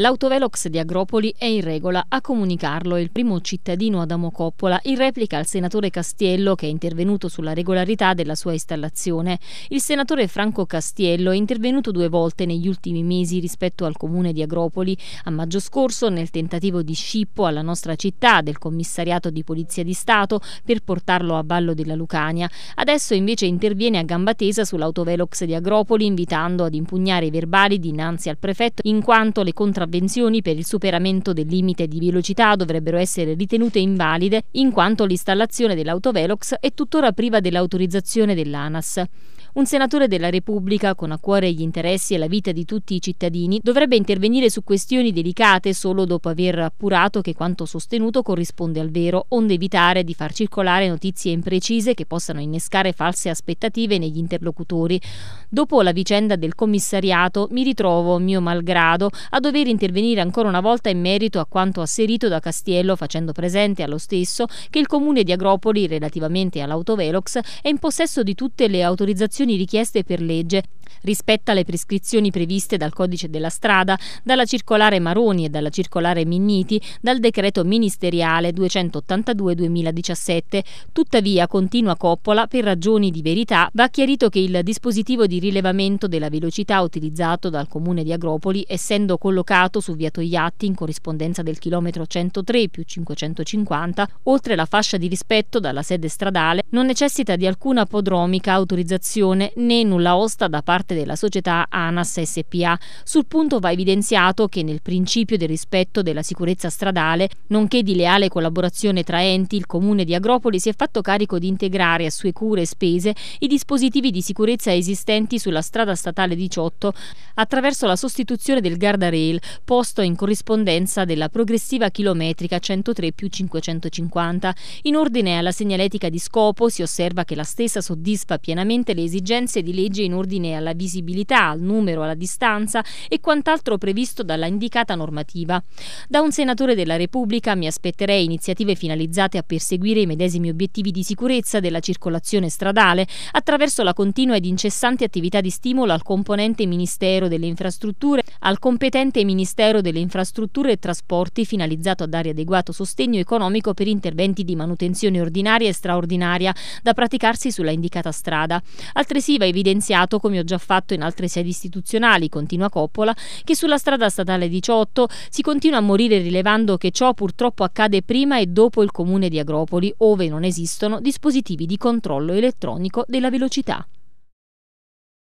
L'autovelox di Agropoli è in regola, a comunicarlo il primo cittadino Adamo Coppola in replica al senatore Castiello che è intervenuto sulla regolarità della sua installazione. Il senatore Franco Castiello è intervenuto due volte negli ultimi mesi rispetto al comune di Agropoli, a maggio scorso nel tentativo di scippo alla nostra città del commissariato di Polizia di Stato per portarlo a ballo della Lucania. Adesso invece interviene a gamba tesa sull'autovelox di Agropoli invitando ad impugnare i verbali dinanzi al prefetto in quanto le contravvenzioni contravvenzioni per il superamento del limite di velocità dovrebbero essere ritenute invalide in quanto l'installazione dell'autovelox è tuttora priva dell'autorizzazione dell'ANAS. Un senatore della Repubblica, con a cuore gli interessi e la vita di tutti i cittadini, dovrebbe intervenire su questioni delicate solo dopo aver appurato che quanto sostenuto corrisponde al vero, onde evitare di far circolare notizie imprecise che possano innescare false aspettative negli interlocutori. Dopo la vicenda del commissariato, mi ritrovo, mio malgrado, a dover intervenire ancora una volta in merito a quanto asserito da Castiello, facendo presente allo stesso che il comune di Agropoli, relativamente all'autovelox, è in possesso di tutte le autorizzazioni prestazioni richieste per legge rispetta le prescrizioni previste dal codice della strada, dalla circolare Maroni e dalla circolare Minniti, dal decreto ministeriale 282-2017. Tuttavia, continua Coppola, per ragioni di verità va chiarito che il dispositivo di rilevamento della velocità utilizzato dal comune di Agropoli, essendo collocato su via Togliatti in corrispondenza del chilometro 103 più 550, oltre la fascia di rispetto dalla sede stradale, non necessita di alcuna podromica autorizzazione comunicazione né nulla osta da parte della società ANAS SPA. Sul punto va evidenziato che nel principio del rispetto della sicurezza stradale, nonché di leale collaborazione tra enti, il comune di Agropoli si è fatto carico di integrare a sue cure e spese i dispositivi di sicurezza esistenti sulla strada statale 18 attraverso la sostituzione del guardrail posto in corrispondenza della progressiva chilometrica 103 più 550. In ordine alla segnaletica di scopo si osserva che la stessa soddisfa pienamente le esigenze esigenze di legge in ordine alla visibilità, al numero, alla distanza e quant'altro previsto dalla indicata normativa. Da un senatore della Repubblica mi aspetterei iniziative finalizzate a perseguire i medesimi obiettivi di sicurezza della circolazione stradale attraverso la continua ed incessante attività di stimolo al componente Ministero delle Infrastrutture, al competente Ministero delle Infrastrutture e Trasporti finalizzato a dare adeguato sostegno economico per interventi di manutenzione ordinaria e straordinaria da praticarsi sulla indicata strada, al Altresì va evidenziato, come ho già fatto in altre sedi istituzionali, continua Coppola, che sulla strada statale 18 si continua a morire rilevando che ciò purtroppo accade prima e dopo il comune di Agropoli, ove non esistono dispositivi di controllo elettronico della velocità.